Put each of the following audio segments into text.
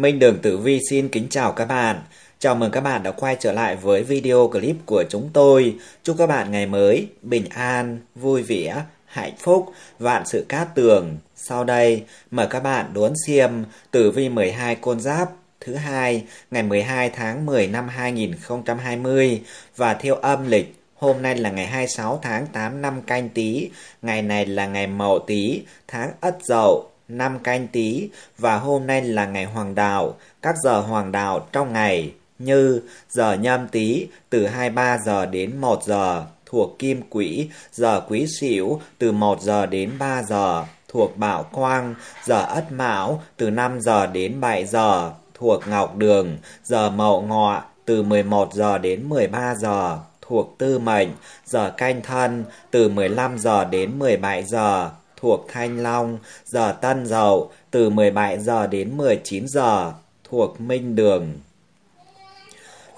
Minh Đường Tử Vi xin kính chào các bạn. Chào mừng các bạn đã quay trở lại với video clip của chúng tôi. Chúc các bạn ngày mới bình an, vui vẻ, hạnh phúc, vạn sự cát tường. Sau đây, mời các bạn đón xem Tử Vi 12 Côn giáp thứ hai ngày 12 tháng 10 năm 2020 và theo âm lịch Hôm nay là ngày 26 tháng 8 năm canh tí, ngày này là ngày mậu tí, tháng ất dậu, năm canh tí và hôm nay là ngày hoàng đạo, các giờ hoàng đạo trong ngày như giờ nhâm tý từ 23 giờ đến 1 giờ thuộc kim quỹ, giờ quý sửu từ 1 giờ đến 3 giờ thuộc bảo quang, giờ ất mão từ 5 giờ đến 7 giờ thuộc ngọc đường, giờ mậu ngọ từ 11 giờ đến 13 giờ thuộc tư mệnh, giờ canh thân từ 15 giờ đến 17 giờ thuộc Thanh Long, giờ Tân Dậu từ 17 giờ đến 19 giờ thuộc Minh Đường.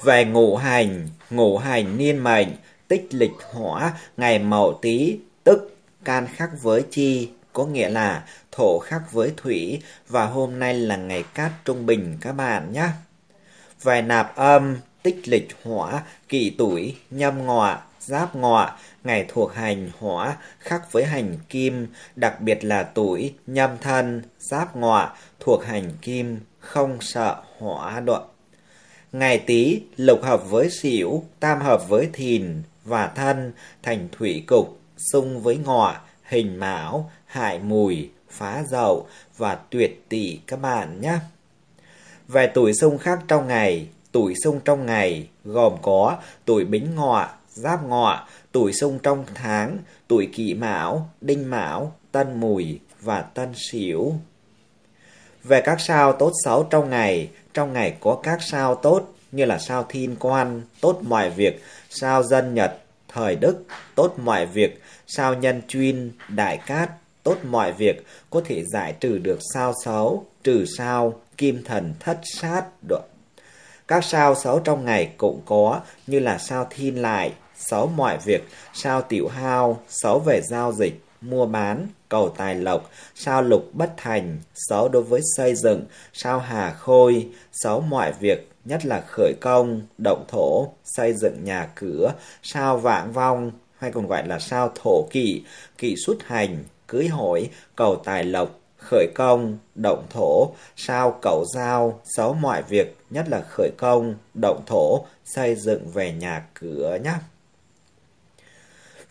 Về ngũ hành, ngũ hành niên mệnh, tích lịch hỏa ngày mậu tý tức can khắc với chi có nghĩa là thổ khắc với thủy và hôm nay là ngày cát trung bình các bạn nhé. Về nạp âm, tích lịch hỏa, kỷ tuổi, nhâm ngọ giáp ngọ, ngày thuộc hành hỏa khắc với hành kim, đặc biệt là tuổi nhâm thân, giáp ngọ thuộc hành kim, không sợ hỏa độ. Ngày tý lục hợp với sửu, tam hợp với thìn và thân, thành thủy cục, xung với ngọ, hình mão, hại mùi, phá dậu và tuyệt tỷ các bạn nhé. Về tuổi xung khác trong ngày, tuổi xung trong ngày gồm có tuổi bính ngọ, giáp ngọ, tuổi sung trong tháng, tuổi kỷ mão, đinh mão, tân mùi và tân sửu. Về các sao tốt xấu trong ngày, trong ngày có các sao tốt như là sao thiên quan, tốt mọi việc, sao dân nhật, thời đức, tốt mọi việc, sao nhân chuyên, đại cát, tốt mọi việc, có thể giải trừ được sao xấu, trừ sao, kim thần thất sát, đoạn các sao xấu trong ngày cũng có như là sao thiên lại, 6. Mọi việc, sao tiểu hao, 6. Về giao dịch, mua bán, cầu tài lộc, sao lục bất thành, 6. Đối với xây dựng, sao hà khôi, 6. Mọi việc, nhất là khởi công, động thổ, xây dựng nhà cửa, sao vạn vong, hay còn gọi là sao thổ kỵ, kỵ xuất hành, cưới hỏi, cầu tài lộc, khởi công, động thổ, sao cầu giao, sáu mọi việc, nhất là khởi công, động thổ, xây dựng về nhà cửa nhé.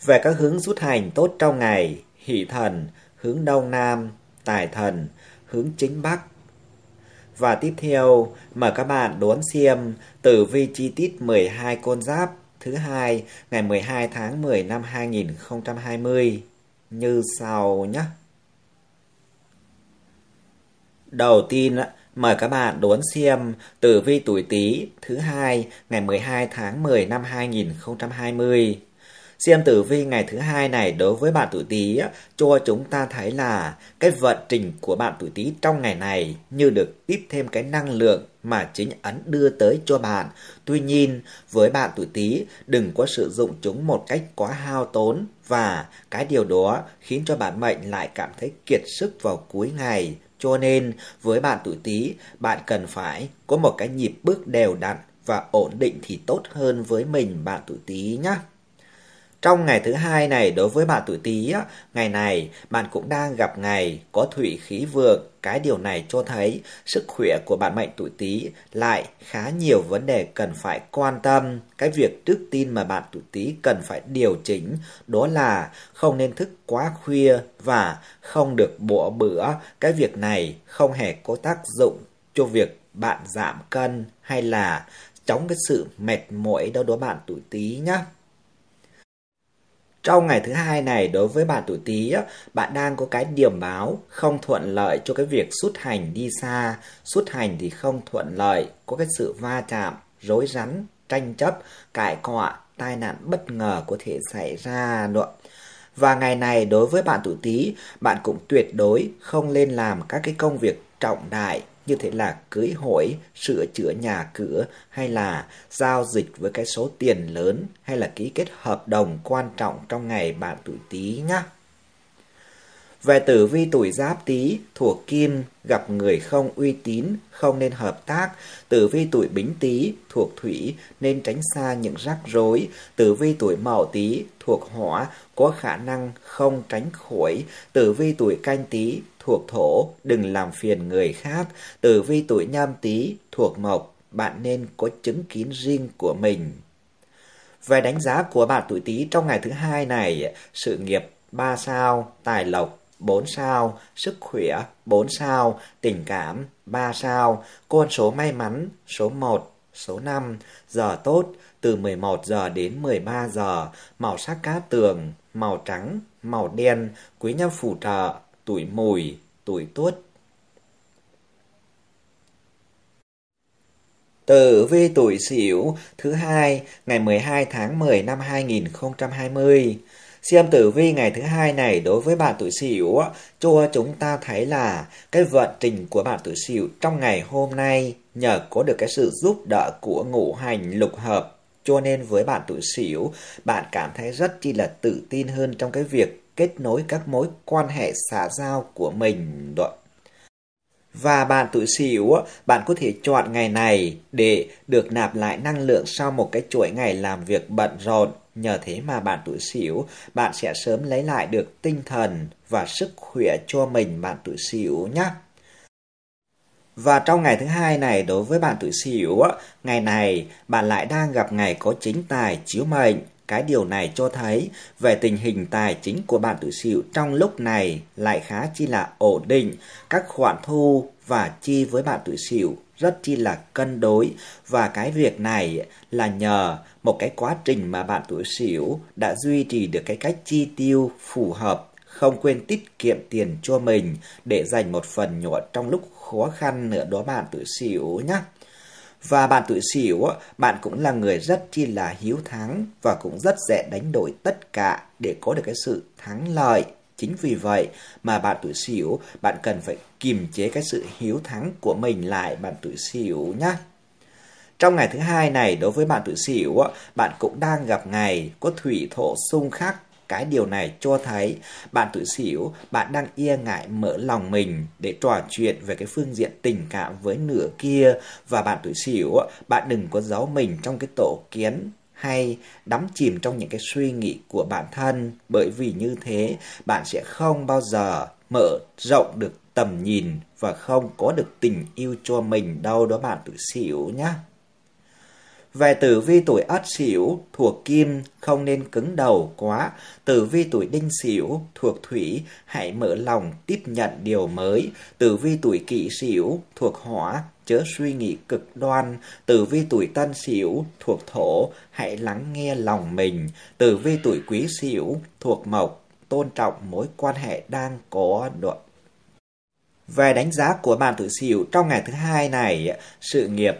Về các hướng rút hành tốt trong ngày, hỷ thần, hướng đông nam, tài thần, hướng chính bắc. Và tiếp theo, mời các bạn đón xem tử vi chi tiết 12 con giáp thứ hai ngày 12 tháng 10 năm 2020 như sau nhé. Đầu tiên mời các bạn đón xem tử vi tuổi Tý thứ hai ngày 12 tháng 10 năm 2020 Xem tử vi ngày thứ hai này đối với bạn tuổi Tý cho chúng ta thấy là cái vận trình của bạn tuổi Tý trong ngày này như được tiếp thêm cái năng lượng mà chính ấn đưa tới cho bạn. Tuy nhiên, với bạn tuổi Tý, đừng có sử dụng chúng một cách quá hao tốn và cái điều đó khiến cho bạn mệnh lại cảm thấy kiệt sức vào cuối ngày. Cho nên, với bạn tuổi Tý, bạn cần phải có một cái nhịp bước đều đặn và ổn định thì tốt hơn với mình bạn tuổi Tý nhé. Trong ngày thứ hai này đối với bạn tuổi Tý, ngày này bạn cũng đang gặp ngày có thủy khí vượng, cái điều này cho thấy sức khỏe của bạn mệnh tuổi Tý lại khá nhiều vấn đề cần phải quan tâm. Cái việc đức tin mà bạn tuổi Tý cần phải điều chỉnh đó là không nên thức quá khuya và không được bỏ bữa. Cái việc này không hề có tác dụng cho việc bạn giảm cân hay là chống cái sự mệt mỏi đâu đó bạn tuổi Tý nhé trong ngày thứ hai này đối với bạn tuổi Tý bạn đang có cái điểm báo không thuận lợi cho cái việc xuất hành đi xa, xuất hành thì không thuận lợi, có cái sự va chạm, rối rắn, tranh chấp, cãi cọ, tai nạn bất ngờ có thể xảy ra nữa. Và ngày này đối với bạn tuổi Tý, bạn cũng tuyệt đối không nên làm các cái công việc trọng đại như thế là cưới hỏi, sửa chữa nhà cửa hay là giao dịch với cái số tiền lớn hay là ký kết hợp đồng quan trọng trong ngày bạn tuổi Tý nhá. Về tử vi tuổi giáp tý thuộc kim, gặp người không uy tín, không nên hợp tác. Tử vi tuổi bính tý thuộc thủy, nên tránh xa những rắc rối. Tử vi tuổi mậu tý thuộc hỏa, có khả năng không tránh khỏi. Tử vi tuổi canh tý thuộc thổ, đừng làm phiền người khác. Tử vi tuổi nhâm tý thuộc mộc, bạn nên có chứng kiến riêng của mình. Về đánh giá của bạn tuổi tý trong ngày thứ hai này, sự nghiệp 3 sao, tài lộc 4 sao, sức khỏe 4 sao, tình cảm 3 sao, con số may mắn số 1, số 5, giờ tốt từ 11 giờ đến 13 giờ, màu sắc cá tường, màu trắng, màu đen, quý nhân phù trợ tuổi mùi, tuổi tuất. Tử vi tuổi Sửu thứ hai ngày 12 tháng 10 năm 2020. Xem tử vi ngày thứ hai này đối với bạn tuổi Sửu cho chúng ta thấy là cái vận trình của bạn tuổi Sửu trong ngày hôm nay nhờ có được cái sự giúp đỡ của ngũ hành lục hợp cho nên với bạn tuổi Sửu, bạn cảm thấy rất chi là tự tin hơn trong cái việc kết nối các mối quan hệ xã giao của mình đó. Và bạn tuổi Sửu, bạn có thể chọn ngày này để được nạp lại năng lượng sau một cái chuỗi ngày làm việc bận rộn. Nhờ thế mà bạn tuổi Sửu, bạn sẽ sớm lấy lại được tinh thần và sức khỏe cho mình bạn tuổi Sửu nhé. Và trong ngày thứ hai này đối với bạn tuổi Sửu, ngày này bạn lại đang gặp ngày có chính tài chiếu mệnh cái điều này cho thấy về tình hình tài chính của bạn tự xỉu trong lúc này lại khá chi là ổn định, các khoản thu và chi với bạn tự xỉu rất chi là cân đối và cái việc này là nhờ một cái quá trình mà bạn tuổi xỉu đã duy trì được cái cách chi tiêu phù hợp không quên tiết kiệm tiền cho mình để dành một phần nhỏ trong lúc khó khăn nữa đó bạn tuổi xỉu nhé. Và bạn tuổi sửu, bạn cũng là người rất chi là hiếu thắng và cũng rất dễ đánh đổi tất cả để có được cái sự thắng lợi. Chính vì vậy mà bạn tuổi sửu, bạn cần phải kiềm chế cái sự hiếu thắng của mình lại bạn tuổi sửu nhé. Trong ngày thứ hai này đối với bạn tuổi sửu, bạn cũng đang gặp ngày có thủy thổ xung khắc cái điều này cho thấy bạn tự xỉu, bạn đang e ngại mở lòng mình để trò chuyện về cái phương diện tình cảm với nửa kia và bạn tự xỉu, bạn đừng có giấu mình trong cái tổ kiến hay đắm chìm trong những cái suy nghĩ của bản thân bởi vì như thế bạn sẽ không bao giờ mở rộng được tầm nhìn và không có được tình yêu cho mình đâu đó bạn tự xỉu nhé. Về tử vi tuổi ất sửu thuộc kim, không nên cứng đầu quá. Tử vi tuổi đinh sửu thuộc thủy, hãy mở lòng tiếp nhận điều mới. Tử vi tuổi kỷ sửu thuộc hỏa, chớ suy nghĩ cực đoan. Tử vi tuổi tân sửu thuộc thổ, hãy lắng nghe lòng mình. Tử vi tuổi quý sửu thuộc mộc, tôn trọng mối quan hệ đang có đoạn về đánh giá của bạn tự xỉu trong ngày thứ hai này, sự nghiệp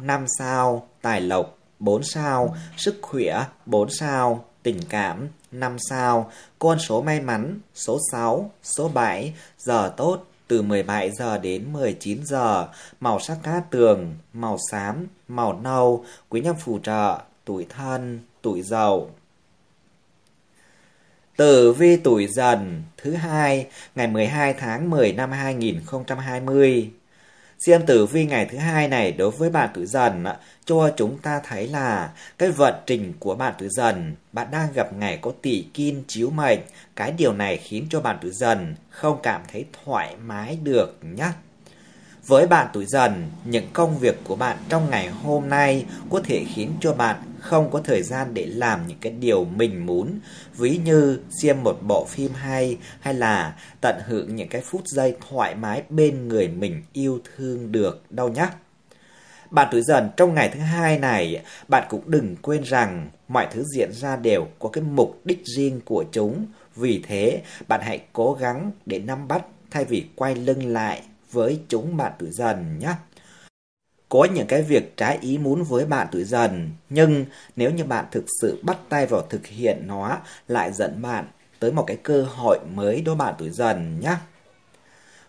năm sao, tài lộc 4 sao, sức khỏe 4 sao, tình cảm 5 sao, con số may mắn số 6, số 7, giờ tốt từ 17 giờ đến 19 giờ, màu sắc cát tường, màu xám, màu nâu, quý nhân phù trợ, tuổi thân, tuổi dậu. Tử vi tuổi dần thứ hai ngày 12 tháng 10 năm 2020 Xem tử vi ngày thứ hai này đối với bạn tuổi dần cho chúng ta thấy là cái vận trình của bạn tuổi dần, bạn đang gặp ngày có tỷ kim chiếu mệnh, cái điều này khiến cho bạn tuổi dần không cảm thấy thoải mái được nhé. Với bạn tuổi dần, những công việc của bạn trong ngày hôm nay có thể khiến cho bạn không có thời gian để làm những cái điều mình muốn, ví như xem một bộ phim hay hay là tận hưởng những cái phút giây thoải mái bên người mình yêu thương được đâu nhé. Bạn tuổi dần trong ngày thứ hai này, bạn cũng đừng quên rằng mọi thứ diễn ra đều có cái mục đích riêng của chúng. Vì thế, bạn hãy cố gắng để nắm bắt thay vì quay lưng lại với chúng bạn tuổi dần nhé. Có những cái việc trái ý muốn với bạn tuổi dần, nhưng nếu như bạn thực sự bắt tay vào thực hiện nó lại dẫn bạn tới một cái cơ hội mới đối bạn tuổi dần nhé.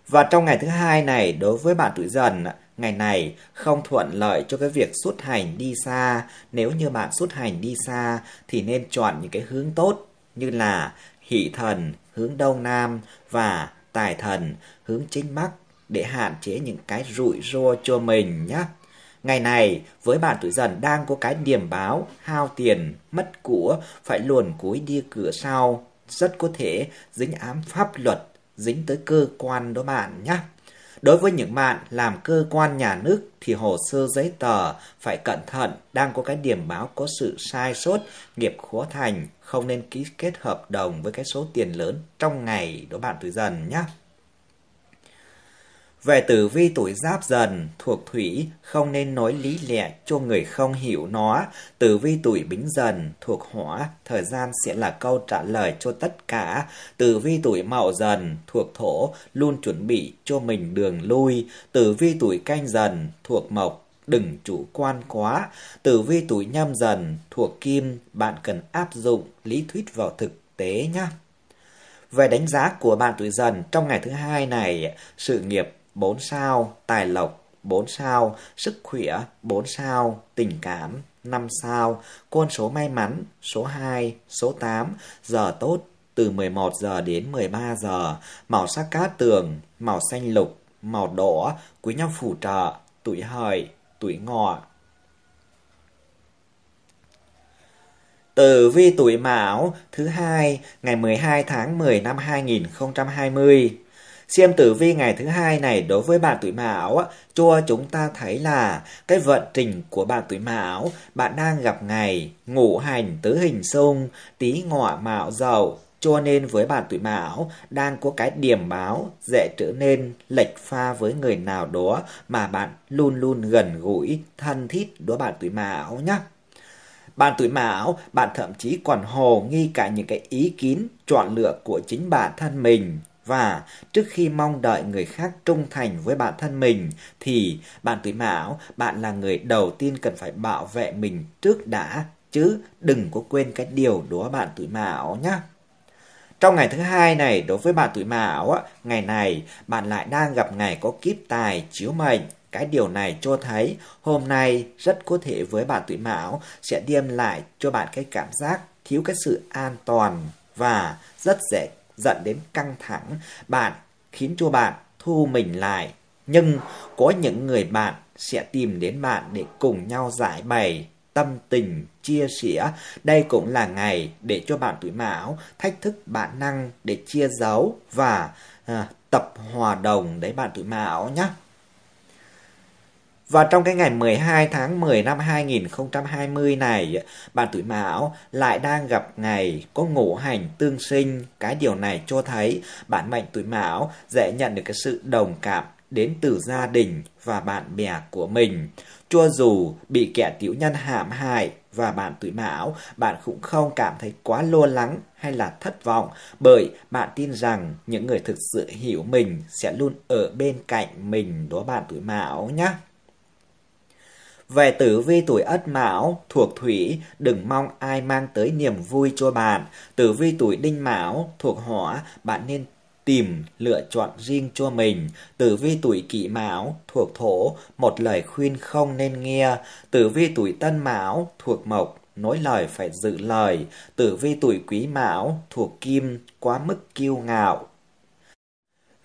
Và trong ngày thứ hai này đối với bạn tuổi dần, ngày này không thuận lợi cho cái việc xuất hành đi xa. Nếu như bạn xuất hành đi xa thì nên chọn những cái hướng tốt như là hỷ thần hướng đông nam và tài thần hướng chính bắc để hạn chế những cái rủi ro cho mình nhé. Ngày này, với bạn tuổi dần đang có cái điểm báo, hao tiền, mất của, phải luồn cuối đi cửa sau. Rất có thể dính ám pháp luật, dính tới cơ quan đó bạn nhé. Đối với những bạn làm cơ quan nhà nước thì hồ sơ giấy tờ phải cẩn thận, đang có cái điểm báo có sự sai sót, nghiệp khó thành, không nên ký kết hợp đồng với cái số tiền lớn trong ngày đó bạn tuổi dần nhé. Về tử vi tuổi giáp dần, thuộc thủy, không nên nói lý lẽ cho người không hiểu nó. Tử vi tuổi bính dần, thuộc hỏa, thời gian sẽ là câu trả lời cho tất cả. Tử vi tuổi mậu dần, thuộc thổ, luôn chuẩn bị cho mình đường lui. Tử vi tuổi canh dần, thuộc mộc, đừng chủ quan quá. Tử vi tuổi nhâm dần, thuộc kim, bạn cần áp dụng lý thuyết vào thực tế nhé. Về đánh giá của bạn tuổi dần trong ngày thứ hai này, sự nghiệp 4 sao, tài lộc 4 sao, sức khỏe 4 sao, tình cảm 5 sao, con số may mắn số 2, số 8, giờ tốt từ 11 giờ đến 13 giờ, màu sắc cát tường, màu xanh lục, màu đỏ, quý nhân phù trợ, tuổi hợi, tuổi ngọ. Tử vi tuổi Mão thứ hai ngày 12 tháng 10 năm 2020 Xem tử vi ngày thứ hai này đối với bạn tuổi Mão, cho chúng ta thấy là cái vận trình của bạn tuổi Mão, bạn đang gặp ngày ngũ hành tứ hình xung, tí ngọ mạo dậu, cho nên với bạn tuổi Mão đang có cái điểm báo dễ trở nên lệch pha với người nào đó mà bạn luôn luôn gần gũi, thân thiết đối bạn tuổi Mão nhé. Bạn tuổi Mão, bạn thậm chí còn hồ nghi cả những cái ý kiến chọn lựa của chính bản thân mình và trước khi mong đợi người khác trung thành với bản thân mình thì bạn tuổi mão, bạn là người đầu tiên cần phải bảo vệ mình trước đã chứ đừng có quên cái điều đó bạn tuổi mão nhé. Trong ngày thứ hai này, đối với bạn tuổi mão, ngày này bạn lại đang gặp ngày có kiếp tài chiếu mệnh. Cái điều này cho thấy hôm nay rất có thể với bạn tuổi mão sẽ đem lại cho bạn cái cảm giác thiếu cái sự an toàn và rất dễ dẫn đến căng thẳng. Bạn khiến cho bạn thu mình lại. Nhưng có những người bạn sẽ tìm đến bạn để cùng nhau giải bày tâm tình, chia sẻ. Đây cũng là ngày để cho bạn tuổi mão thách thức bản năng để chia dấu và à, tập hòa đồng đấy bạn tuổi mão nhé. Và trong cái ngày 12 tháng 10 năm 2020 này, bạn tuổi Mão lại đang gặp ngày có ngũ hành tương sinh. Cái điều này cho thấy bạn mệnh tuổi Mão dễ nhận được cái sự đồng cảm đến từ gia đình và bạn bè của mình. Cho dù bị kẻ tiểu nhân hãm hại và bạn tuổi Mão, bạn cũng không cảm thấy quá lo lắng hay là thất vọng bởi bạn tin rằng những người thực sự hiểu mình sẽ luôn ở bên cạnh mình đó bạn tuổi Mão nhé. Về tử vi tuổi Ất Mão thuộc Thủy, đừng mong ai mang tới niềm vui cho bạn. Tử vi tuổi Đinh Mão thuộc Hỏa, bạn nên tìm lựa chọn riêng cho mình. Tử vi tuổi Kỷ Mão thuộc Thổ, một lời khuyên không nên nghe. Tử vi tuổi Tân Mão thuộc Mộc, nói lời phải giữ lời. Tử vi tuổi Quý Mão thuộc Kim, quá mức kiêu ngạo.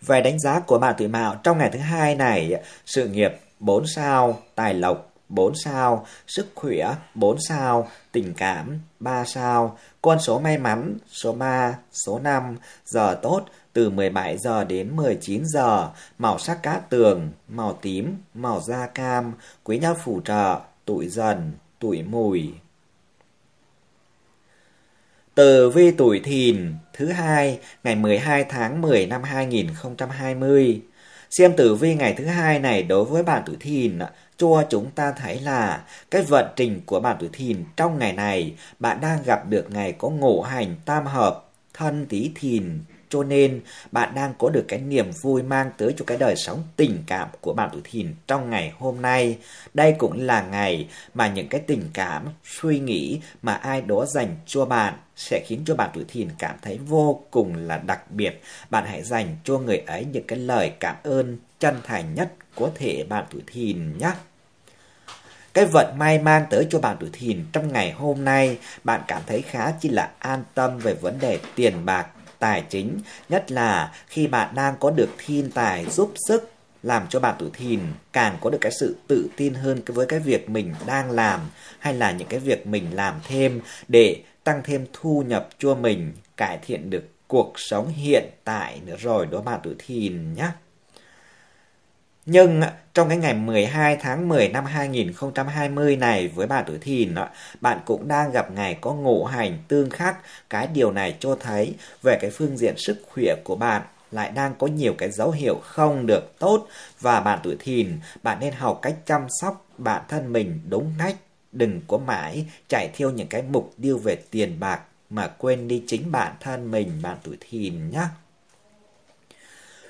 Về đánh giá của bạn tuổi Mão trong ngày thứ hai này, sự nghiệp 4 sao, tài lộc 4 sao, sức khỏe 4 sao, tình cảm 3 sao, con số may mắn số 3, số 5, giờ tốt từ 17 giờ đến 19 giờ, màu sắc cát tường, màu tím, màu da cam, quý nhân phù trợ, tuổi dần, tuổi mùi. Tử vi tuổi thìn thứ hai ngày 12 tháng 10 năm 2020. Xem tử vi ngày thứ hai này đối với bạn tuổi thìn cho chúng ta thấy là cái vận trình của bạn tuổi thìn trong ngày này bạn đang gặp được ngày có ngộ hành tam hợp thân tí thìn cho nên bạn đang có được cái niềm vui mang tới cho cái đời sống tình cảm của bạn tuổi thìn trong ngày hôm nay. Đây cũng là ngày mà những cái tình cảm, suy nghĩ mà ai đó dành cho bạn sẽ khiến cho bạn tuổi thìn cảm thấy vô cùng là đặc biệt. Bạn hãy dành cho người ấy những cái lời cảm ơn chân thành nhất có thể bạn tuổi thìn nhé. Cái vận may mang tới cho bạn tuổi thìn trong ngày hôm nay, bạn cảm thấy khá chi là an tâm về vấn đề tiền bạc, tài chính, nhất là khi bạn đang có được thiên tài giúp sức làm cho bạn tuổi thìn càng có được cái sự tự tin hơn với cái việc mình đang làm hay là những cái việc mình làm thêm để tăng thêm thu nhập cho mình, cải thiện được cuộc sống hiện tại nữa rồi đó bạn tuổi thìn nhé. Nhưng trong cái ngày 12 tháng 10 năm 2020 này với bà tuổi thìn, bạn cũng đang gặp ngày có ngộ hành tương khắc. Cái điều này cho thấy về cái phương diện sức khỏe của bạn lại đang có nhiều cái dấu hiệu không được tốt và bạn tuổi thìn, bạn nên học cách chăm sóc bản thân mình đúng cách, đừng có mãi chạy theo những cái mục tiêu về tiền bạc mà quên đi chính bản thân mình bạn tuổi thìn nhé.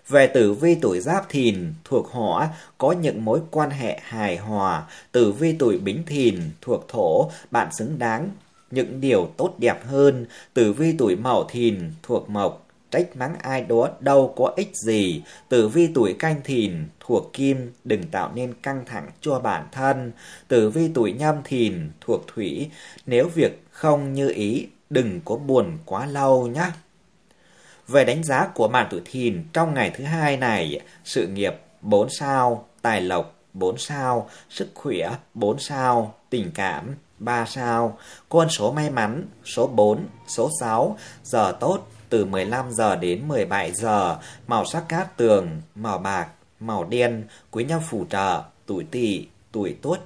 Về tử vi tuổi giáp thìn thuộc hỏa có những mối quan hệ hài hòa, tử vi tuổi bính thìn thuộc thổ bạn xứng đáng những điều tốt đẹp hơn, tử vi tuổi mậu thìn thuộc mộc trách mắng ai đó đâu có ích gì, tử vi tuổi canh thìn thuộc kim đừng tạo nên căng thẳng cho bản thân, tử vi tuổi nhâm thìn thuộc thủy nếu việc không như ý đừng có buồn quá lâu nhé. Về đánh giá của màn tuổi thìn trong ngày thứ hai này, sự nghiệp 4 sao, tài lộc 4 sao, sức khỏe 4 sao, tình cảm 3 sao, con số may mắn số 4, số 6, giờ tốt từ 15 giờ đến 17 giờ, màu sắc cát tường, màu bạc, màu đen, quý nhân phù trợ, tuổi tỵ, tuổi tốt.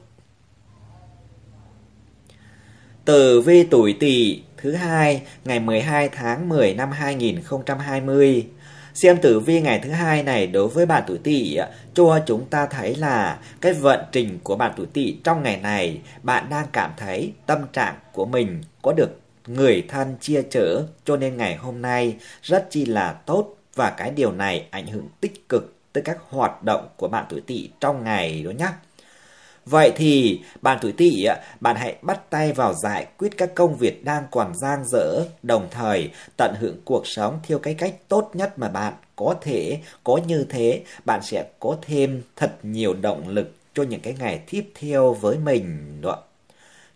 từ vi tuổi tỵ thứ hai ngày 12 tháng 10 năm 2020. Xem tử vi ngày thứ hai này đối với bạn tuổi tỵ cho chúng ta thấy là cái vận trình của bạn tuổi tỵ trong ngày này bạn đang cảm thấy tâm trạng của mình có được người thân chia chở cho nên ngày hôm nay rất chi là tốt và cái điều này ảnh hưởng tích cực tới các hoạt động của bạn tuổi tỵ trong ngày đó nhé. Vậy thì, bạn tuổi tỵ, bạn hãy bắt tay vào giải quyết các công việc đang còn dang dở, đồng thời tận hưởng cuộc sống theo cái cách tốt nhất mà bạn có thể. Có như thế, bạn sẽ có thêm thật nhiều động lực cho những cái ngày tiếp theo với mình. Đúng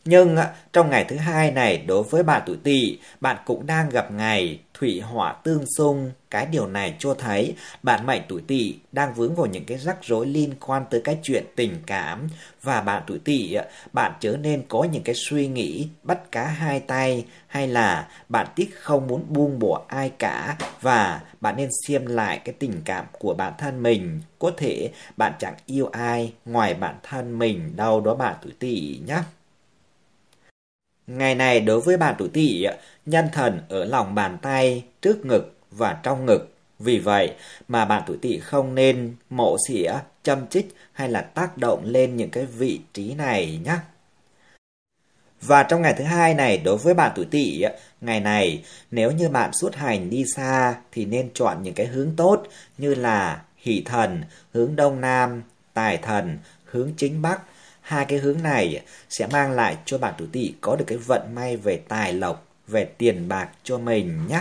Nhưng trong ngày thứ hai này đối với bạn tuổi tỵ, bạn cũng đang gặp ngày thủy hỏa tương xung, cái điều này cho thấy bạn mệnh tuổi tỵ đang vướng vào những cái rắc rối liên quan tới cái chuyện tình cảm và bạn tuổi tỵ bạn trở nên có những cái suy nghĩ bắt cá hai tay hay là bạn tiếc không muốn buông bỏ ai cả và bạn nên xem lại cái tình cảm của bản thân mình có thể bạn chẳng yêu ai ngoài bản thân mình đâu đó bạn tuổi tỵ nhé Ngày này đối với bạn tuổi tỵ, nhân thần ở lòng bàn tay, trước ngực và trong ngực. Vì vậy mà bạn tuổi tỵ không nên mộ xỉa, châm chích hay là tác động lên những cái vị trí này nhé. Và trong ngày thứ hai này đối với bạn tuổi tỵ, ngày này nếu như bạn xuất hành đi xa thì nên chọn những cái hướng tốt như là hỷ thần, hướng đông nam, tài thần, hướng chính bắc Hai cái hướng này sẽ mang lại cho bạn tuổi tỵ có được cái vận may về tài lộc, về tiền bạc cho mình nhé.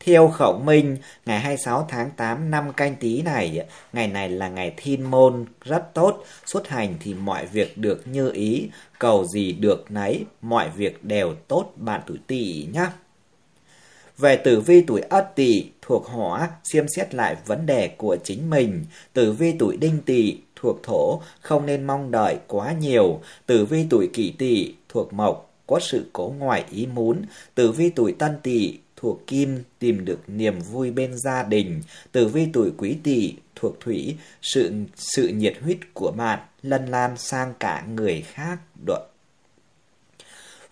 Theo khẩu minh, ngày 26 tháng 8 năm canh tí này, ngày này là ngày thiên môn rất tốt, xuất hành thì mọi việc được như ý, cầu gì được nấy, mọi việc đều tốt bạn tuổi tỵ nhé. Về tử vi tuổi ất tỵ thuộc hỏa, xem xét lại vấn đề của chính mình, tử vi tuổi đinh tỵ thuộc thổ, không nên mong đợi quá nhiều. Tử vi tuổi kỷ tỵ thuộc mộc, có sự cố ngoài ý muốn. Tử vi tuổi tân tỵ thuộc kim, tìm được niềm vui bên gia đình. Tử vi tuổi quý tỵ thuộc thủy, sự sự nhiệt huyết của bạn lân lan sang cả người khác. Đoạn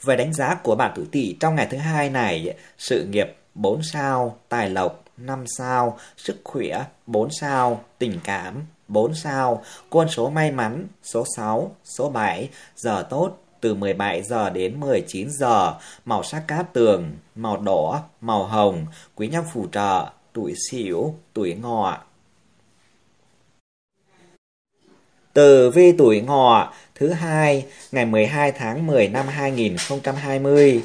về đánh giá của bạn tuổi tỵ trong ngày thứ hai này, sự nghiệp 4 sao, tài lộc 5 sao, sức khỏe 4 sao, tình cảm 4 sao, quân số may mắn, số 6, số 7, giờ tốt, từ 17 giờ đến 19 giờ, màu sắc cát tường, màu đỏ, màu hồng, quý nhân phù trợ, tuổi xỉu, tuổi ngọ. Từ vi tuổi ngọ thứ hai ngày 12 tháng 10 năm 2020.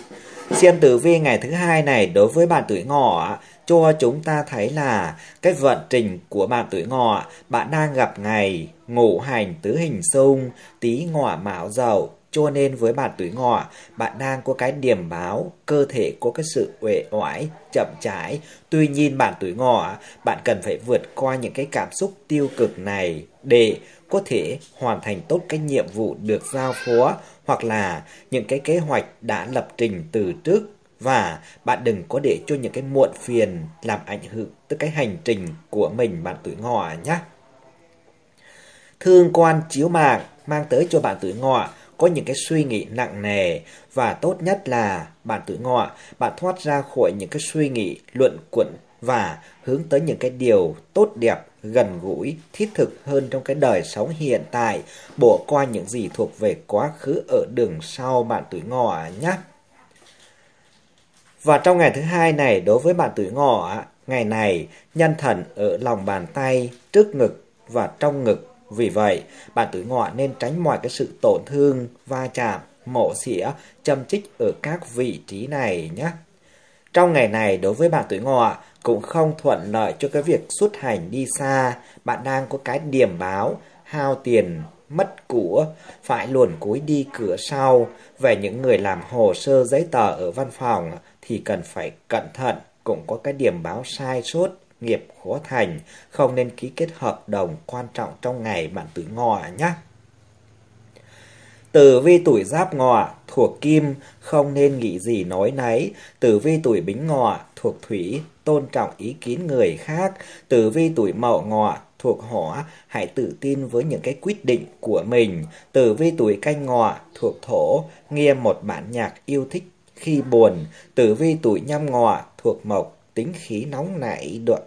Xem tử vi ngày thứ hai này đối với bạn tuổi ngọ cho chúng ta thấy là cái vận trình của bạn tuổi ngọ, bạn đang gặp ngày ngũ hành tứ hình xung, tý ngọ mão dậu, cho nên với bạn tuổi ngọ, bạn đang có cái điểm báo, cơ thể có cái sự uể oải, chậm chãi. Tuy nhiên bạn tuổi ngọ, bạn cần phải vượt qua những cái cảm xúc tiêu cực này để có thể hoàn thành tốt cái nhiệm vụ được giao phó hoặc là những cái kế hoạch đã lập trình từ trước và bạn đừng có để cho những cái muộn phiền làm ảnh hưởng tới cái hành trình của mình bạn tuổi ngọ nhé. Thương quan chiếu mạng mang tới cho bạn tuổi ngọ có những cái suy nghĩ nặng nề và tốt nhất là bạn tuổi ngọ, bạn thoát ra khỏi những cái suy nghĩ luận quẩn và hướng tới những cái điều tốt đẹp, gần gũi, thiết thực hơn trong cái đời sống hiện tại, bỏ qua những gì thuộc về quá khứ ở đường sau bạn tuổi ngọ nhé. Và trong ngày thứ hai này đối với bạn tuổi ngọ, ngày này nhân thần ở lòng bàn tay, trước ngực và trong ngực. Vì vậy, bạn tuổi ngọ nên tránh mọi cái sự tổn thương, va chạm, mổ xỉa, châm chích ở các vị trí này nhé. Trong ngày này đối với bạn tuổi ngọ cũng không thuận lợi cho cái việc xuất hành đi xa, bạn đang có cái điểm báo hao tiền mất của, phải luồn cúi đi cửa sau về những người làm hồ sơ giấy tờ ở văn phòng thì cần phải cẩn thận, cũng có cái điểm báo sai sốt nghiệp khó thành, không nên ký kết hợp đồng quan trọng trong ngày bạn tử ngọ nhé. Tử vi tuổi giáp ngọ thuộc kim, không nên nghĩ gì nói nấy. Tử vi tuổi bính ngọ thuộc thủy, tôn trọng ý kiến người khác. Tử vi tuổi mậu ngọ thuộc hỏa, hãy tự tin với những cái quyết định của mình. Tử vi tuổi canh ngọ thuộc thổ, nghe một bản nhạc yêu thích khi buồn, tử vi tuổi nhâm ngọ thuộc mộc, tính khí nóng nảy đuận.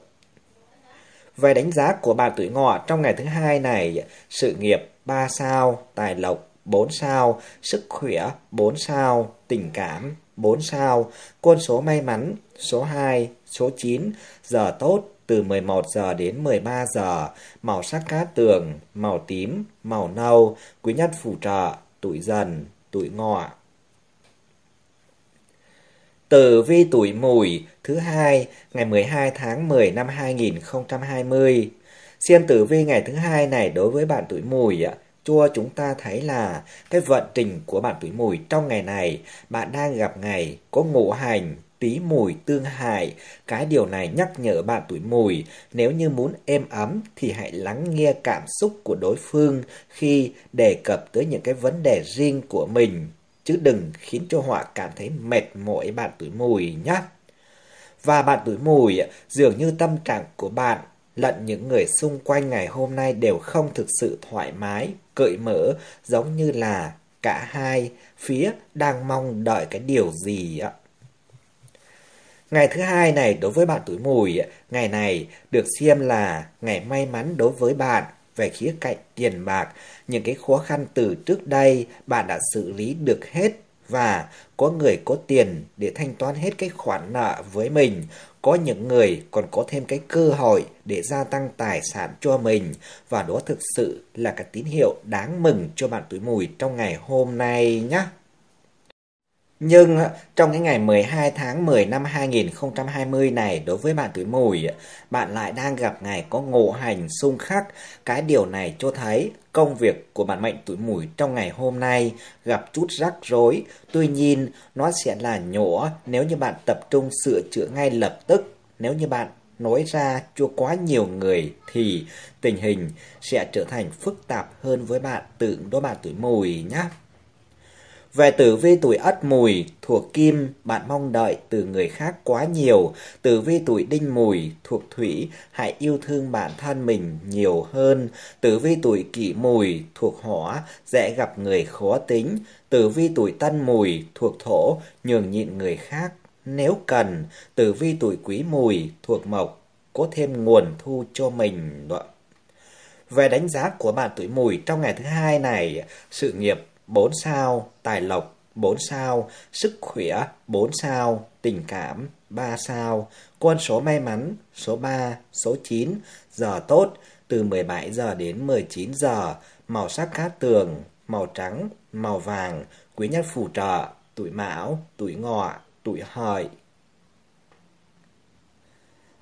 Về đánh giá của bà tuổi ngọ trong ngày thứ hai này, sự nghiệp 3 sao, tài lộc 4 sao, sức khỏe 4 sao, tình cảm 4 sao, quân số may mắn số 2, số 9, giờ tốt từ 11 giờ đến 13 giờ, màu sắc cá tường, màu tím, màu nâu, quý nhất phù trợ, tuổi dần, tuổi ngọ. Tử vi tuổi mùi thứ hai ngày 12 tháng 10 năm 2020. Xem tử vi ngày thứ hai này đối với bạn tuổi mùi ạ cho chúng ta thấy là cái vận trình của bạn tuổi mùi trong ngày này bạn đang gặp ngày có ngũ hành tí mùi tương hại. Cái điều này nhắc nhở bạn tuổi mùi, nếu như muốn êm ấm thì hãy lắng nghe cảm xúc của đối phương khi đề cập tới những cái vấn đề riêng của mình chứ đừng khiến cho họ cảm thấy mệt mỏi bạn tuổi mùi nhé. Và bạn tuổi mùi dường như tâm trạng của bạn lẫn những người xung quanh ngày hôm nay đều không thực sự thoải mái, cởi mở giống như là cả hai phía đang mong đợi cái điều gì ạ. Ngày thứ hai này đối với bạn tuổi mùi, ngày này được xem là ngày may mắn đối với bạn về khía cạnh tiền bạc, những cái khó khăn từ trước đây bạn đã xử lý được hết và có người có tiền để thanh toán hết cái khoản nợ với mình, có những người còn có thêm cái cơ hội để gia tăng tài sản cho mình và đó thực sự là cái tín hiệu đáng mừng cho bạn tuổi mùi trong ngày hôm nay nhé. Nhưng trong cái ngày 12 tháng 10 năm 2020 này đối với bạn tuổi mùi, bạn lại đang gặp ngày có ngộ hành xung khắc. Cái điều này cho thấy công việc của bạn mệnh tuổi mùi trong ngày hôm nay gặp chút rắc rối. Tuy nhiên, nó sẽ là nhổ nếu như bạn tập trung sửa chữa ngay lập tức. Nếu như bạn nói ra cho quá nhiều người thì tình hình sẽ trở thành phức tạp hơn với bạn tự đối bạn tuổi mùi nhé. Về tử vi tuổi ất mùi, thuộc kim, bạn mong đợi từ người khác quá nhiều. Tử vi tuổi đinh mùi, thuộc thủy, hãy yêu thương bản thân mình nhiều hơn. Tử vi tuổi kỷ mùi, thuộc hỏa, dễ gặp người khó tính. Tử vi tuổi tân mùi, thuộc thổ, nhường nhịn người khác nếu cần. Tử vi tuổi quý mùi, thuộc mộc, có thêm nguồn thu cho mình. Về đánh giá của bạn tuổi mùi trong ngày thứ hai này, sự nghiệp 4 sao, tài lộc 4 sao, sức khỏe 4 sao, tình cảm 3 sao, con số may mắn số 3, số 9, giờ tốt từ 17 giờ đến 19 giờ, màu sắc cát tường, màu trắng, màu vàng, quý nhân phù trợ, tuổi mão, tuổi ngọ, tuổi hợi.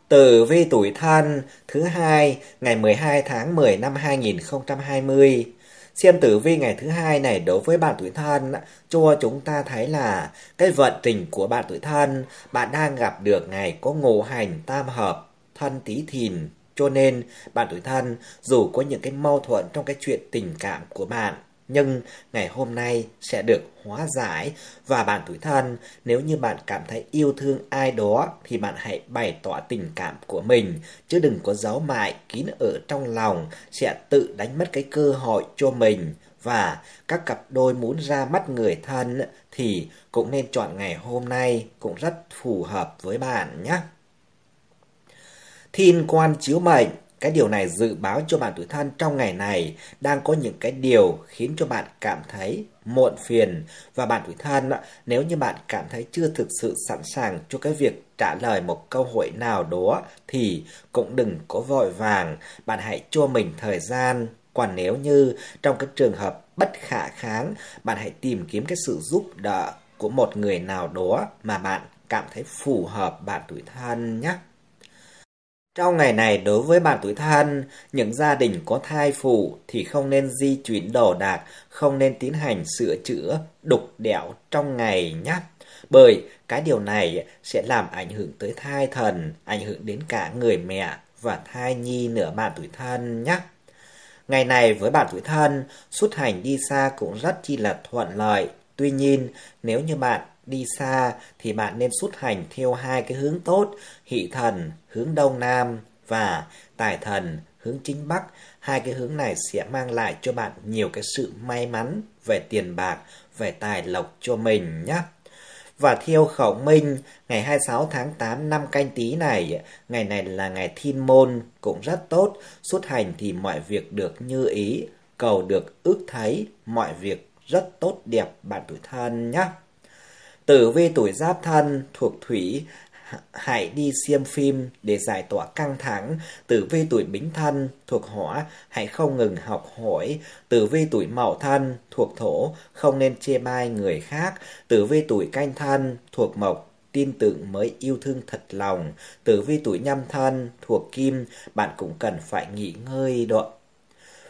Tử vi tuổi thân thứ hai ngày 12 tháng 10 năm 2020 xem tử vi ngày thứ hai này đối với bạn tuổi thân cho chúng ta thấy là cái vận trình của bạn tuổi thân bạn đang gặp được ngày có ngũ hành tam hợp thân tí thìn cho nên bạn tuổi thân dù có những cái mâu thuẫn trong cái chuyện tình cảm của bạn nhưng ngày hôm nay sẽ được hóa giải và bạn tuổi thân nếu như bạn cảm thấy yêu thương ai đó thì bạn hãy bày tỏ tình cảm của mình chứ đừng có giấu mại kín ở trong lòng sẽ tự đánh mất cái cơ hội cho mình và các cặp đôi muốn ra mắt người thân thì cũng nên chọn ngày hôm nay cũng rất phù hợp với bạn nhé. Thiên quan chiếu mệnh cái điều này dự báo cho bạn tuổi thân trong ngày này đang có những cái điều khiến cho bạn cảm thấy muộn phiền và bạn tuổi thân nếu như bạn cảm thấy chưa thực sự sẵn sàng cho cái việc trả lời một câu hỏi nào đó thì cũng đừng có vội vàng, bạn hãy cho mình thời gian. Còn nếu như trong các trường hợp bất khả kháng, bạn hãy tìm kiếm cái sự giúp đỡ của một người nào đó mà bạn cảm thấy phù hợp bạn tuổi thân nhé. Trong ngày này đối với bạn tuổi thân, những gia đình có thai phụ thì không nên di chuyển đồ đạc, không nên tiến hành sửa chữa, đục đẽo trong ngày nhé. Bởi cái điều này sẽ làm ảnh hưởng tới thai thần, ảnh hưởng đến cả người mẹ và thai nhi nữa bạn tuổi thân nhé. Ngày này với bạn tuổi thân, xuất hành đi xa cũng rất chi là thuận lợi. Tuy nhiên, nếu như bạn đi xa thì bạn nên xuất hành theo hai cái hướng tốt, hị thần hướng đông nam và tài thần hướng chính bắc. Hai cái hướng này sẽ mang lại cho bạn nhiều cái sự may mắn về tiền bạc, về tài lộc cho mình nhé. Và theo khẩu minh, ngày 26 tháng 8 năm canh tí này, ngày này là ngày thiên môn, cũng rất tốt, xuất hành thì mọi việc được như ý, cầu được ước thấy, mọi việc rất tốt đẹp bạn tuổi thân nhé. Tử vi tuổi giáp thân thuộc thủy, hãy đi xem phim để giải tỏa căng thẳng. Tử vi tuổi bính thân thuộc hỏa, hãy không ngừng học hỏi. Tử vi tuổi mậu thân thuộc thổ, không nên chê bai người khác. Tử vi tuổi canh thân thuộc mộc, tin tưởng mới yêu thương thật lòng. Tử vi tuổi nhâm thân thuộc kim, bạn cũng cần phải nghỉ ngơi đó.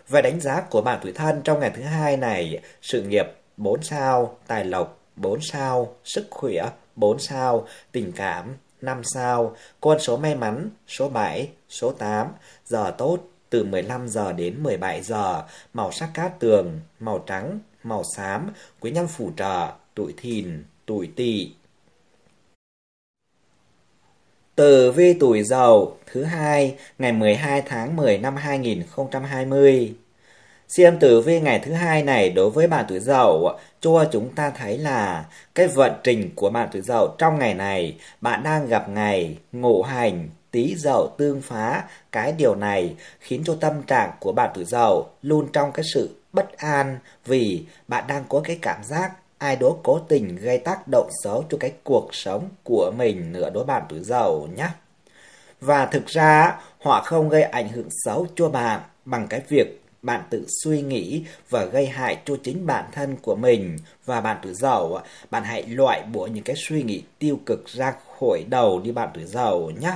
Về đánh giá của bạn tuổi thân trong ngày thứ hai này, sự nghiệp 4 sao, tài lộc 4 sao, sức khỏe 4 sao, tình cảm 5 sao, con số may mắn số 7, số 8, giờ tốt từ 15 giờ đến 17 giờ, màu sắc cát tường, màu trắng, màu xám, quý nhân phù trợ, tuổi thìn, tuổi tỵ. Tử vi tuổi Dậu thứ hai ngày 12 tháng 10 năm 2020. Xem tử vi ngày thứ hai này đối với bạn tuổi Dậu cho chúng ta thấy là cái vận trình của bạn tuổi Dậu trong ngày này bạn đang gặp ngày ngộ hành tí Dậu tương phá. Cái điều này khiến cho tâm trạng của bạn tuổi Dậu luôn trong cái sự bất an vì bạn đang có cái cảm giác ai đó cố tình gây tác động xấu cho cái cuộc sống của mình nữa đối bạn tuổi Dậu nhé. Và thực ra họ không gây ảnh hưởng xấu cho bạn bằng cái việc bạn tự suy nghĩ và gây hại cho chính bản thân của mình và bạn tuổi giàu bạn hãy loại bỏ những cái suy nghĩ tiêu cực ra khỏi đầu đi bạn tuổi giàu nhé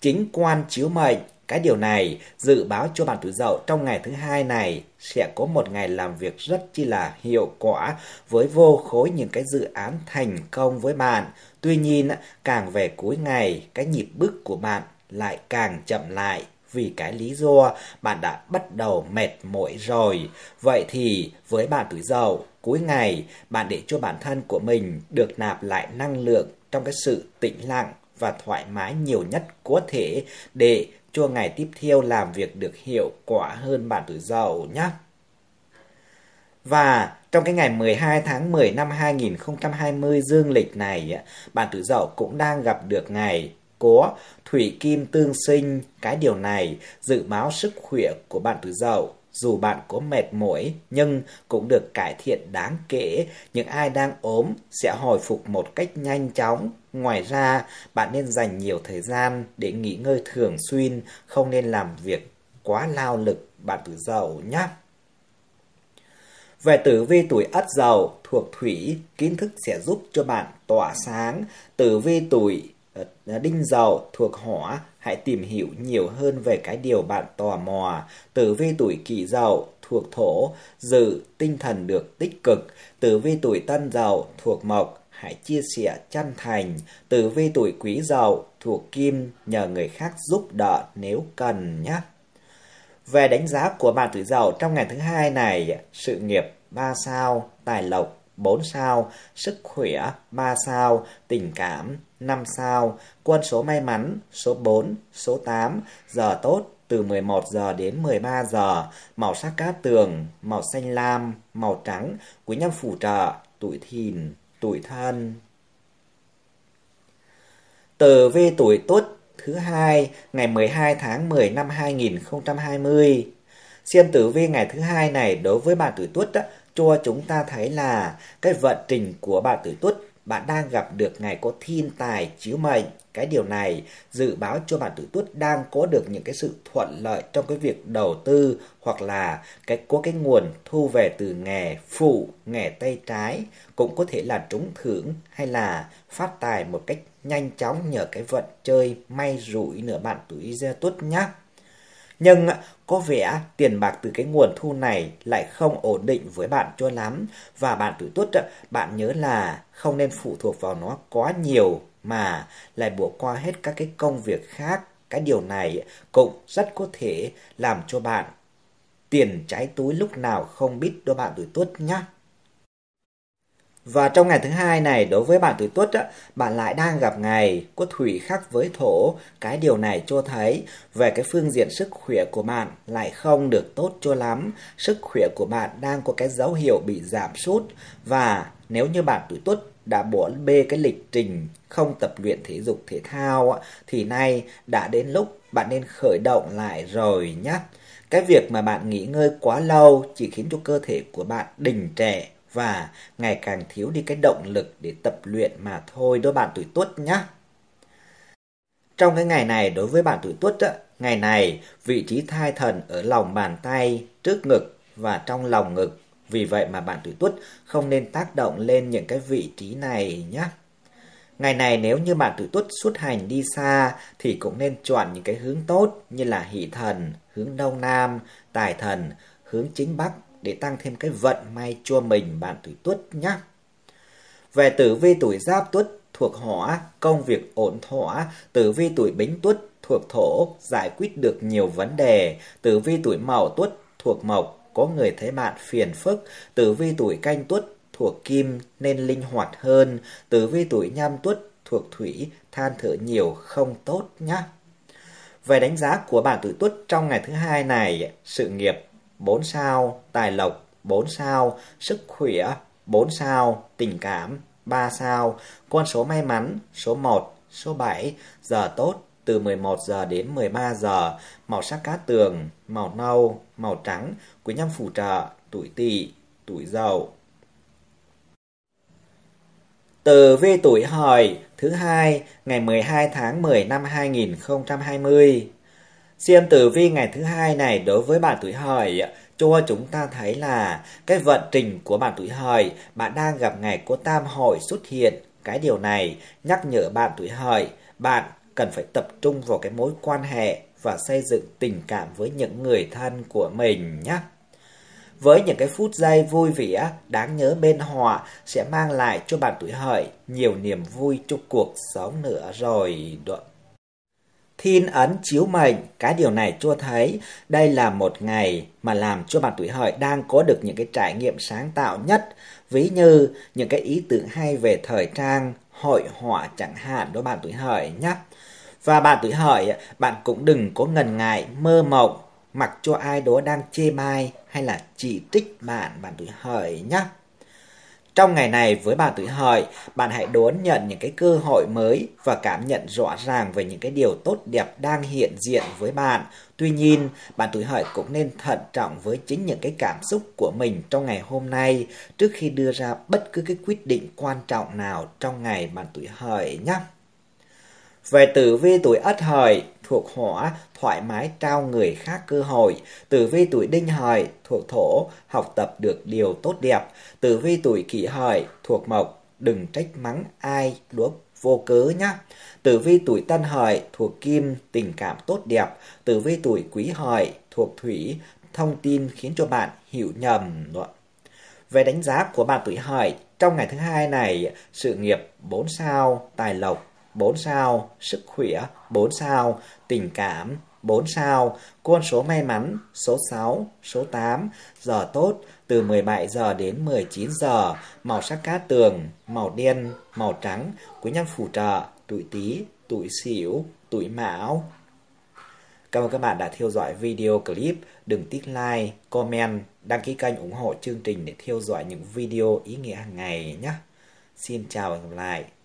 chính quan chiếu mệnh cái điều này dự báo cho bạn tuổi dậu trong ngày thứ hai này sẽ có một ngày làm việc rất chi là hiệu quả với vô khối những cái dự án thành công với bạn. Tuy nhiên, càng về cuối ngày, cái nhịp bước của bạn lại càng chậm lại vì cái lý do bạn đã bắt đầu mệt mỏi rồi. Vậy thì với bạn tuổi dậu, cuối ngày bạn để cho bản thân của mình được nạp lại năng lượng trong cái sự tĩnh lặng và thoải mái nhiều nhất có thể để cho ngày tiếp theo làm việc được hiệu quả hơn bạn tuổi dậu nhé. Và trong cái ngày 12 tháng 10 năm 2020 dương lịch này, bạn tuổi dậu cũng đang gặp được ngày của thủy kim tương sinh, cái điều này dự báo sức khỏe của bạn tuổi dậu dù bạn có mệt mỏi nhưng cũng được cải thiện đáng kể. Những ai đang ốm sẽ hồi phục một cách nhanh chóng. Ngoài ra, bạn nên dành nhiều thời gian để nghỉ ngơi thường xuyên, không nên làm việc quá lao lực bạn tuổi Dậu nhé. Về tử vi tuổi Ất Dậu thuộc Thủy, kiến thức sẽ giúp cho bạn tỏa sáng. Tử vi tuổi Ờ, đinh dậu thuộc hỏa, hãy tìm hiểu nhiều hơn về cái điều bạn tò mò. Tử vi tuổi kỷ dậu thuộc thổ, dự tinh thần được tích cực. Tử vi tuổi tân dậu thuộc mộc, hãy chia sẻ chân thành. Tử vi tuổi quý dậu thuộc kim, nhờ người khác giúp đỡ nếu cần nhé. Về đánh giá của bạn tuổi dậu trong ngày thứ hai này, sự nghiệp 3 sao, tài lộc 4 sao, sức khỏe 3 sao, tình cảm 5 sao, quân số may mắn, số 4, số 8, giờ tốt từ 11 giờ đến 13 giờ, màu sắc cát tường, màu xanh lam, màu trắng, quý nhân phù trợ, tuổi thìn, tuổi thân. Tử vi tuổi tuất thứ hai ngày 12 tháng 10 năm 2020. Xem tử vi ngày thứ hai này đối với bạn tuổi tuất cho chúng ta thấy là cái vận trình của bạn tuổi tuất bạn đang gặp được ngày có thiên tài chiếu mệnh. Cái điều này dự báo cho bạn tuổi tuất đang có được những cái sự thuận lợi trong cái việc đầu tư hoặc là cái có cái nguồn thu về từ nghề phụ, nghề tay trái cũng có thể là trúng thưởng hay là phát tài một cách nhanh chóng nhờ cái vận chơi may rủi nữa bạn tuổi Gia Tuất nhé. Nhưng có vẻ tiền bạc từ cái nguồn thu này lại không ổn định với bạn cho lắm. Và bạn tuổi tuất, bạn nhớ là không nên phụ thuộc vào nó quá nhiều mà lại bỏ qua hết các cái công việc khác. Cái điều này cũng rất có thể làm cho bạn tiền trái túi lúc nào không biết đôi bạn tuổi tuất nhá. Và trong ngày thứ hai này, đối với bạn tuổi tuất, á, bạn lại đang gặp ngày có thủy khắc với thổ. Cái điều này cho thấy về cái phương diện sức khỏe của bạn lại không được tốt cho lắm. Sức khỏe của bạn đang có cái dấu hiệu bị giảm sút. Và nếu như bạn tuổi tuất đã bỏ bê cái lịch trình không tập luyện thể dục thể thao thì nay đã đến lúc bạn nên khởi động lại rồi nhé. Cái việc mà bạn nghỉ ngơi quá lâu chỉ khiến cho cơ thể của bạn đình trệ và ngày càng thiếu đi cái động lực để tập luyện mà thôi đôi bạn tuổi tuất nhá. Trong cái ngày này đối với bạn tuổi tuất á, ngày này vị trí thai thần ở lòng bàn tay, trước ngực và trong lòng ngực. Vì vậy mà bạn tuổi tuất không nên tác động lên những cái vị trí này nhé. Ngày này nếu như bạn tuổi tuất xuất hành đi xa thì cũng nên chọn những cái hướng tốt như là hỷ thần, hướng đông nam, tài thần, hướng chính bắc để tăng thêm cái vận may cho mình bạn tuổi tuất nhé. Về tử vi tuổi giáp tuất thuộc hỏa, công việc ổn thỏa, tử vi tuổi bính tuất thuộc thổ, giải quyết được nhiều vấn đề, tử vi tuổi mậu tuất thuộc mộc, có người thấy bạn phiền phức, tử vi tuổi canh tuất thuộc kim nên linh hoạt hơn, tử vi tuổi nhâm tuất thuộc thủy, than thở nhiều không tốt nhé. Về đánh giá của bạn tuổi tuất trong ngày thứ hai này, sự nghiệp 4 sao, tài lộc 4 sao, sức khỏe 4 sao, tình cảm 3 sao, con số may mắn số 1, số 7, giờ tốt từ 11 giờ đến 13 giờ, màu sắc cát tường, màu nâu, màu trắng, quý nhân phù trợ, tuổi tỵ, tuổi dậu. Từ vi tuổi hợi thứ hai ngày 12 tháng 10 năm 2020 Xem tử vi ngày thứ hai này đối với bạn tuổi hợi cho chúng ta thấy là cái vận trình của bạn tuổi hợi, bạn đang gặp ngày của tam hội xuất hiện. Cái điều này nhắc nhở bạn tuổi hợi, bạn cần phải tập trung vào cái mối quan hệ và xây dựng tình cảm với những người thân của mình nhé. Với những cái phút giây vui vẻ, đáng nhớ bên họ sẽ mang lại cho bạn tuổi hợi nhiều niềm vui trong cuộc sống nữa rồi. đoạn Thiên ấn chiếu mệnh, cái điều này cho thấy đây là một ngày mà làm cho bạn tuổi hợi đang có được những cái trải nghiệm sáng tạo nhất, ví như những cái ý tưởng hay về thời trang, hội họa chẳng hạn đối bạn tuổi hợi nhé. Và bạn tuổi hợi, bạn cũng đừng có ngần ngại mơ mộng mặc cho ai đó đang chê bai hay là chỉ trích bạn bạn tuổi hợi nhé. Trong ngày này với bạn tuổi hợi, bạn hãy đón nhận những cái cơ hội mới và cảm nhận rõ ràng về những cái điều tốt đẹp đang hiện diện với bạn. Tuy nhiên, bạn tuổi hợi cũng nên thận trọng với chính những cái cảm xúc của mình trong ngày hôm nay trước khi đưa ra bất cứ cái quyết định quan trọng nào trong ngày bạn tuổi hợi nhé. Về tử vi tuổi ất hợi thuộc hỏa, thoải mái trao người khác cơ hội. Tử vi tuổi đinh hợi thuộc thổ, học tập được điều tốt đẹp. Tử vi tuổi kỷ hợi thuộc mộc, đừng trách mắng ai đuốc vô cớ nhé. Tử vi tuổi tân hợi thuộc kim, tình cảm tốt đẹp. Tử vi tuổi quý hợi thuộc thủy, thông tin khiến cho bạn hiểu nhầm. Về đánh giá của bạn tuổi hợi, trong ngày thứ hai này, sự nghiệp 4 sao, tài lộc 4 sao, sức khỏe 4 sao, tình cảm 4 sao, con số may mắn số 6, số 8, giờ tốt từ 17 giờ đến 19 giờ, màu sắc cát tường, màu đen, màu trắng, quý nhân phù trợ, tuổi Tý, tuổi Sửu, tuổi Mão. Cảm ơn các bạn đã theo dõi video clip, đừng tích like, comment, đăng ký kênh ủng hộ chương trình để theo dõi những video ý nghĩa hàng ngày nhé. Xin chào và hẹn gặp lại.